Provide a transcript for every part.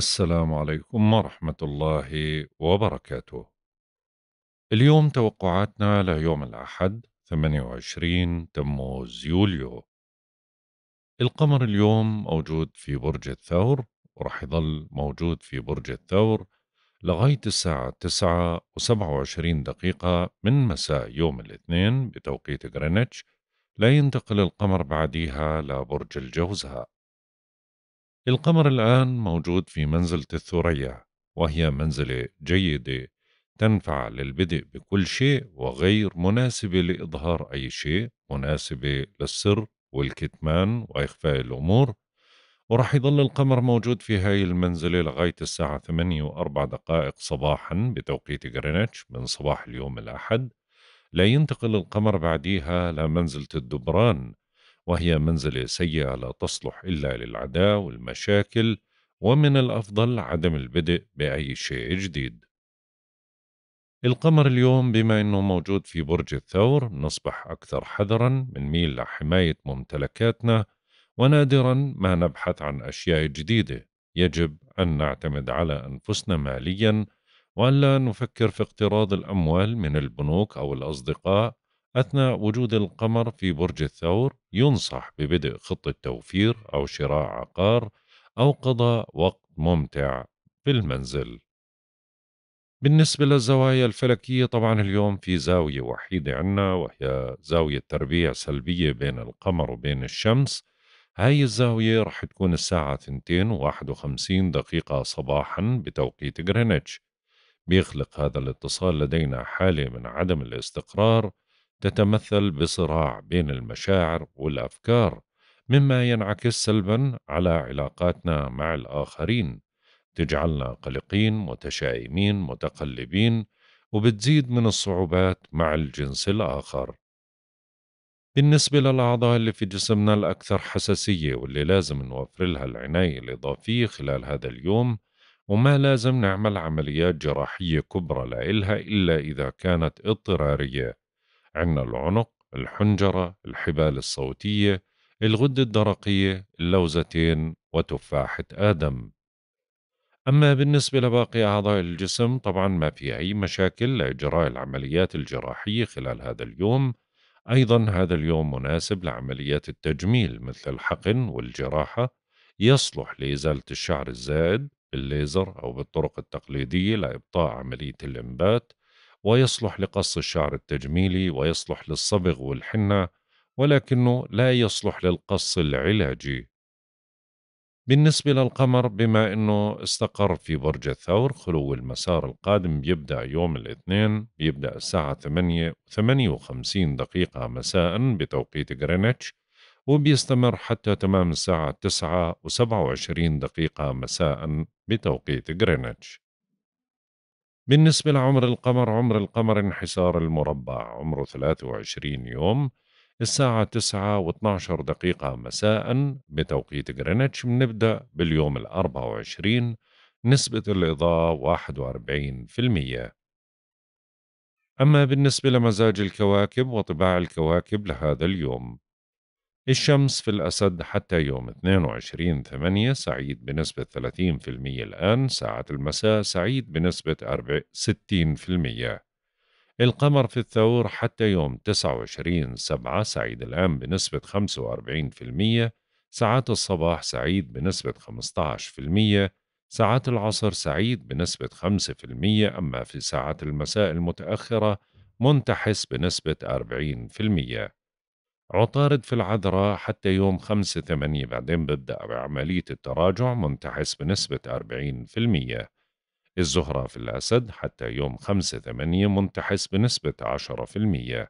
السلام عليكم ورحمة الله وبركاته. اليوم توقعاتنا ليوم الأحد 28 تموز يوليو. القمر اليوم موجود في برج الثور ورح يظل موجود في برج الثور لغاية الساعة 9 و27 دقيقة من مساء يوم الاثنين بتوقيت غرينتش لا ينتقل القمر بعديها لبرج الجوزاء القمر الآن موجود في منزلة الثريا وهي منزلة جيدة تنفع للبدء بكل شيء وغير مناسبة لإظهار أي شيء مناسبة للسر والكتمان وإخفاء الأمور ورح يظل القمر موجود في هاي المنزلة لغاية الساعة 8 وأربع دقائق صباحا بتوقيت غرينتش من صباح اليوم الأحد لا ينتقل القمر بعديها لمنزلة الدبران وهي منزلة سيئة لا تصلح إلا للعداء والمشاكل ومن الأفضل عدم البدء بأي شيء جديد القمر اليوم بما أنه موجود في برج الثور نصبح أكثر حذرا من ميل لحماية ممتلكاتنا ونادرا ما نبحث عن أشياء جديدة يجب أن نعتمد على أنفسنا ماليا وألا نفكر في اقتراض الأموال من البنوك أو الأصدقاء أثناء وجود القمر في برج الثور ينصح ببدء خطة توفير أو شراء عقار أو قضاء وقت ممتع في المنزل. بالنسبة للزوايا الفلكية طبعا اليوم في زاوية وحيدة عنا وهي زاوية تربيع سلبية بين القمر وبين الشمس هاي الزاوية رح تكون الساعة 2 وواحد وخمسين دقيقة صباحا بتوقيت غرينتش بيخلق هذا الاتصال لدينا حالة من عدم الاستقرار تتمثل بصراع بين المشاعر والافكار مما ينعكس سلبا على علاقاتنا مع الاخرين تجعلنا قلقين متشائمين متقلبين وبتزيد من الصعوبات مع الجنس الآخر بالنسبة للأعضاء اللي في جسمنا الأكثر حساسية واللي لازم نوفر لها العناية الإضافية خلال هذا اليوم وما لازم نعمل عمليات جراحية كبرى لإلها إلا إذا كانت اضطرارية عندنا العنق الحنجرة الحبال الصوتية الغدة الدرقية اللوزتين وتفاحة آدم أما بالنسبة لباقي أعضاء الجسم طبعا ما في أي مشاكل لإجراء العمليات الجراحية خلال هذا اليوم أيضا هذا اليوم مناسب لعمليات التجميل مثل الحقن والجراحة يصلح لإزالة الشعر الزائد بالليزر أو بالطرق التقليدية لإبطاء عملية الإنبات ويصلح لقص الشعر التجميلي ويصلح للصبغ والحنة ولكنه لا يصلح للقص العلاجي بالنسبة للقمر بما أنه استقر في برج الثور خلو المسار القادم بيبدأ يوم الاثنين بيبدأ الساعة 8 58 دقيقة مساء بتوقيت غرينتش وبيستمر حتى تمام الساعة 9 و27 دقيقة مساء بتوقيت غرينتش بالنسبة لعمر القمر عمر القمر انحسار المربع عمره 23 يوم الساعة 9 و 12 دقيقة مساء بتوقيت غرينتش بنبدأ باليوم ال 24 نسبة الإضاءة 41% أما بالنسبة لمزاج الكواكب وطباع الكواكب لهذا اليوم الشمس في الأسد حتى يوم 22 8 سعيد بنسبة 30% الآن ساعة المساء سعيد بنسبة 60% القمر في الثور حتى يوم 29 7 سعيد الآن بنسبة 45% ساعات الصباح سعيد بنسبة 15% ساعات العصر سعيد بنسبة 5% أما في ساعات المساء المتأخرة منتحس بنسبة 40% عطارد في العذراء حتى يوم 5 8 بعدين ببدأ بعملية التراجع منتحس بنسبة 40% الزهرة في الأسد حتى يوم 5 8 منتحس بنسبة 10%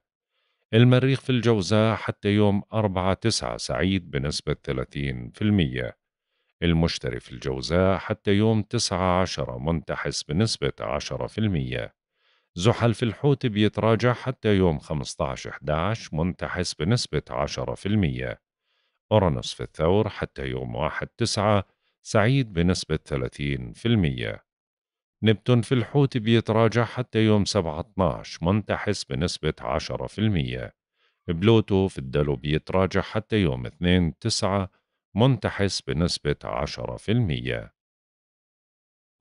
المريخ في الجوزاء حتى يوم 4 9 سعيد بنسبة 30% المشتري في الجوزاء حتى يوم عشرة منتحس بنسبة 10% زحل في الحوت بيتراجع حتى يوم 15/11 منتحس بنسبة 10%، أورانوس في الثور حتى يوم 1/9 سعيد بنسبة 30%، نبتون في الحوت بيتراجع حتى يوم 7/12 منتحس بنسبة 10%، بلوتو في الدلو بيتراجع حتى يوم 2/9 منتحس بنسبة 10%.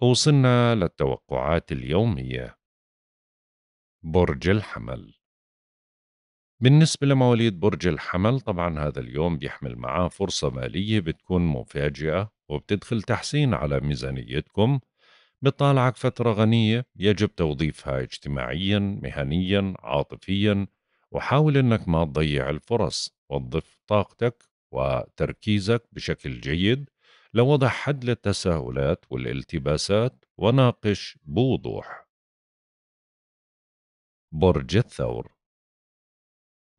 وصلنا للتوقعات اليومية برج الحمل بالنسبة لمواليد برج الحمل طبعا هذا اليوم بيحمل معاه فرصة مالية بتكون مفاجئة وبتدخل تحسين على ميزانيتكم بتطالعك فترة غنية يجب توظيفها اجتماعيا مهنيا عاطفيا وحاول انك ما تضيع الفرص وظف طاقتك وتركيزك بشكل جيد لوضع حد للتساؤلات والالتباسات وناقش بوضوح برج الثور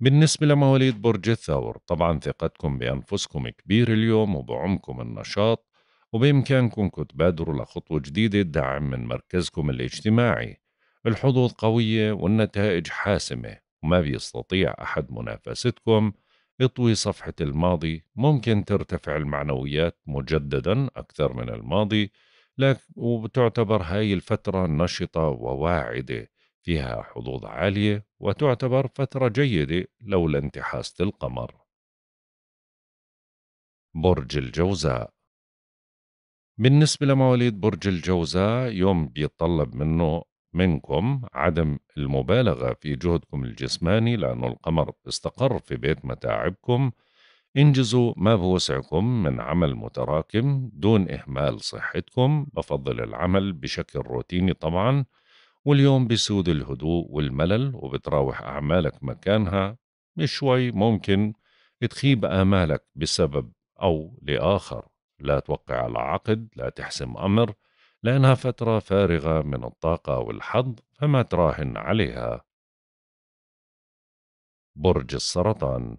بالنسبة لمواليد برج الثور طبعا ثقتكم بأنفسكم كبير اليوم وبعمكم النشاط وبإمكانكم تبادروا لخطوة جديدة دعم من مركزكم الاجتماعي الحظوظ قوية والنتائج حاسمة وما بيستطيع أحد منافستكم اطوي صفحة الماضي ممكن ترتفع المعنويات مجددا أكثر من الماضي لك وبتعتبر هاي الفترة نشطة وواعدة فيها حظوظ عالية وتعتبر فترة جيدة لولا انتحاسة القمر. برج الجوزاء بالنسبة لمواليد برج الجوزاء يوم بيتطلب منه منكم عدم المبالغة في جهدكم الجسماني لأنه القمر استقر في بيت متاعبكم انجزوا ما بوسعكم من عمل متراكم دون إهمال صحتكم بفضل العمل بشكل روتيني طبعاً واليوم بيسود الهدوء والملل وبتراوح أعمالك مكانها شوي ممكن تخيب آمالك بسبب أو لآخر لا توقع على عقد لا تحسم أمر لأنها فترة فارغة من الطاقة والحظ فما تراهن عليها برج السرطان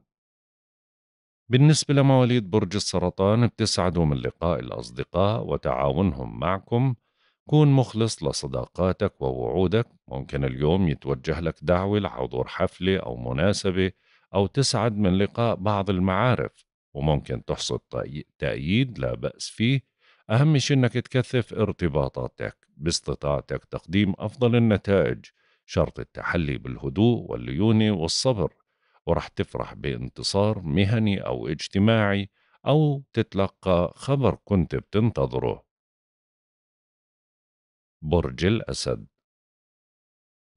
بالنسبة لمواليد برج السرطان بتسعدوا من لقاء الأصدقاء وتعاونهم معكم كون مخلص لصداقاتك ووعودك ممكن اليوم يتوجه لك دعوة لحضور حفلة أو مناسبة أو تسعد من لقاء بعض المعارف وممكن تحصد تأييد لا بأس فيه أهم شيء أنك تكثف ارتباطاتك باستطاعتك تقديم أفضل النتائج شرط التحلي بالهدوء والليونة والصبر ورح تفرح بانتصار مهني أو اجتماعي أو تتلقى خبر كنت بتنتظره برج الأسد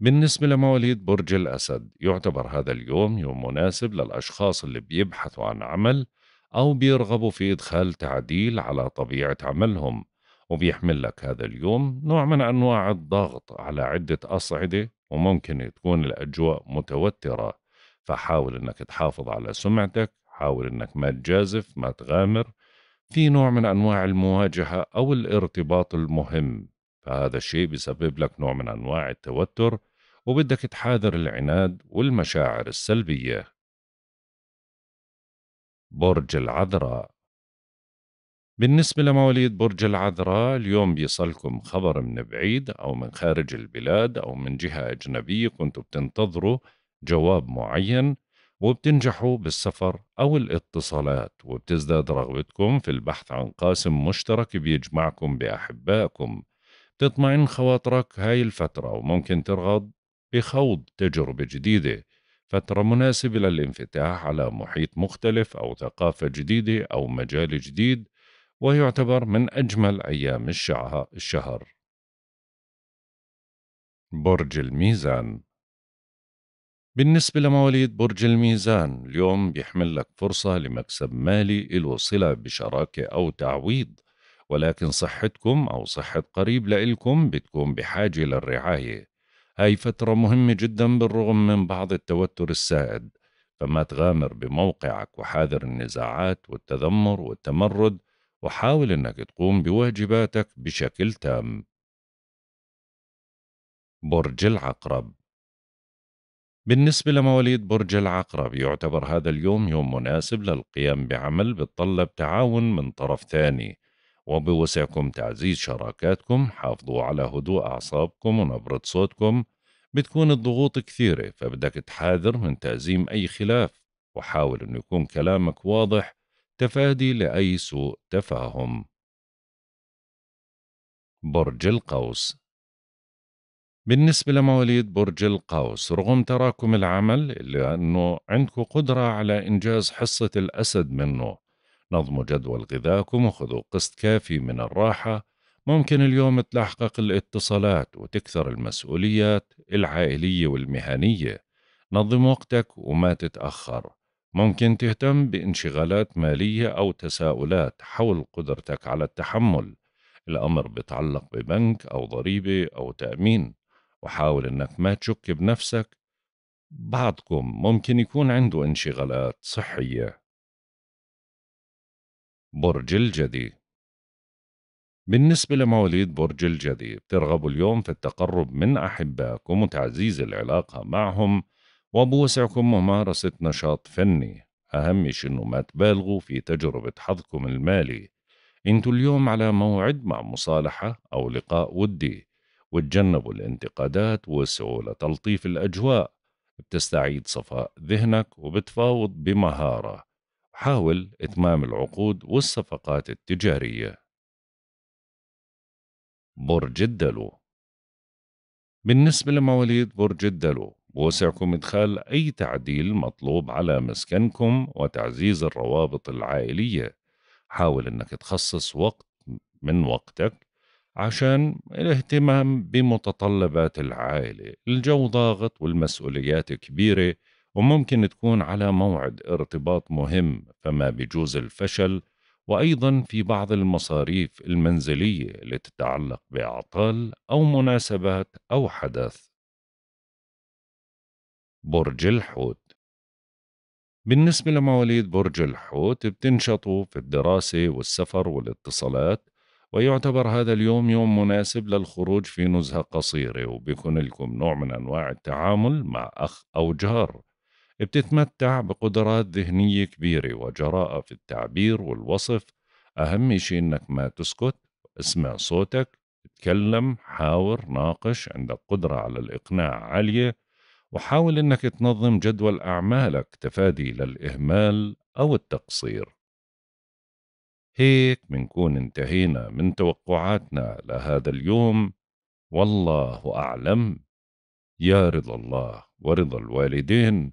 بالنسبة لمواليد برج الأسد يعتبر هذا اليوم يوم مناسب للأشخاص اللي بيبحثوا عن عمل أو بيرغبوا في إدخال تعديل على طبيعة عملهم وبيحمل لك هذا اليوم نوع من أنواع الضغط على عدة أصعدة وممكن تكون الأجواء متوترة فحاول أنك تحافظ على سمعتك حاول أنك ما تجازف ما تغامر في نوع من أنواع المواجهة أو الارتباط المهم فهذا الشيء بيسبب لك نوع من أنواع التوتر وبدك تحاذر العناد والمشاعر السلبية برج العذراء بالنسبة لمواليد برج العذراء اليوم بيصلكم خبر من بعيد أو من خارج البلاد أو من جهة أجنبية كنتوا بتنتظروا جواب معين وبتنجحوا بالسفر أو الاتصالات وبتزداد رغبتكم في البحث عن قاسم مشترك بيجمعكم بأحبائكم تطمئن خواطرك هاي الفترة وممكن ترغب بخوض تجربة جديدة فترة مناسبة للانفتاح على محيط مختلف أو ثقافة جديدة أو مجال جديد ويعتبر من أجمل أيام الشهر برج الميزان بالنسبة لمواليد برج الميزان اليوم بيحمل لك فرصة لمكسب مالي له صلة بشراكة أو تعويض ولكن صحتكم أو صحة قريب لإلكم بتكون بحاجة للرعاية هاي فترة مهمة جدا بالرغم من بعض التوتر السائد فما تغامر بموقعك وحاذر النزاعات والتذمر والتمرد وحاول أنك تقوم بواجباتك بشكل تام برج العقرب بالنسبة لمواليد برج العقرب يعتبر هذا اليوم يوم مناسب للقيام بعمل بتطلب تعاون من طرف ثاني وبوسعكم تعزيز شراكاتكم حافظوا على هدوء أعصابكم ونبرة صوتكم بتكون الضغوط كثيرة فبدك تحاذر من تعزيم أي خلاف وحاول أن يكون كلامك واضح تفادي لأي سوء تفاهم برج القوس بالنسبة لمواليد برج القوس رغم تراكم العمل إلا أنه عندكم قدرة على إنجاز حصة الأسد منه نظموا جدول غذائكم وخذوا قسط كافي من الراحة ممكن اليوم تلحقك الاتصالات وتكثر المسؤوليات العائلية والمهنية نظم وقتك وما تتأخر ممكن تهتم بانشغالات مالية أو تساؤلات حول قدرتك على التحمل الأمر بتعلق ببنك أو ضريبة أو تأمين وحاول أنك ما تشك بنفسك بعضكم ممكن يكون عنده انشغالات صحية برج الجدي بالنسبة لمواليد برج الجدي بترغبوا اليوم في التقرب من أحبائكم وتعزيز العلاقة معهم وبوسعكم ممارسة نشاط فني أهم شيء إنه ما تبالغوا في تجربة حظكم المالي انتوا اليوم على موعد مع مصالحة أو لقاء ودي وتجنبوا الانتقادات وسعوا لتلطيف الأجواء بتستعيد صفاء ذهنك وبتفاوض بمهارة حاول إتمام العقود والصفقات التجارية برج الدلو بالنسبة لمواليد برج الدلو بوسعكم إدخال أي تعديل مطلوب على مسكنكم وتعزيز الروابط العائلية حاول أنك تخصص وقت من وقتك عشان الاهتمام بمتطلبات العائلة الجو ضاغط والمسؤوليات كبيرة وممكن تكون على موعد ارتباط مهم فما بجوز الفشل وأيضا في بعض المصاريف المنزلية اللي تتعلق بأعطال أو مناسبات أو حدث برج الحوت بالنسبة لمواليد برج الحوت بتنشطوا في الدراسة والسفر والاتصالات ويعتبر هذا اليوم يوم مناسب للخروج في نزهة قصيرة وبيكون لكم نوع من أنواع التعامل مع أخ أو جار بتتمتع بقدرات ذهنية كبيرة وجراءة في التعبير والوصف أهم شيء إنك ما تسكت اسمع صوتك تكلم حاور ناقش عندك قدرة على الإقناع عالية وحاول إنك تنظم جدول أعمالك تفادي للإهمال أو التقصير هيك منكون انتهينا من توقعاتنا لهذا اليوم والله أعلم يا رضا الله ورضا الوالدين